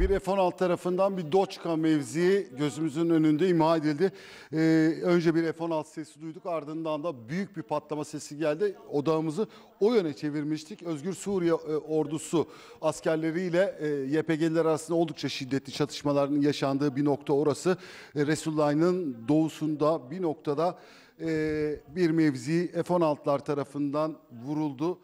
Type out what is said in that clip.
bir F-16 tarafından bir Doçka mevzii gözümüzün önünde imha edildi. Ee, önce bir F-16 sesi duyduk ardından da büyük bir patlama sesi geldi. Odağımızı o yöne çevirmiştik. Özgür Suriye e, ordusu askerleriyle e, YPG'liler arasında oldukça şiddetli çatışmaların yaşandığı bir nokta orası. E, Resulullah'ın doğusunda bir noktada e, bir mevzi F-16'lar tarafından vuruldu.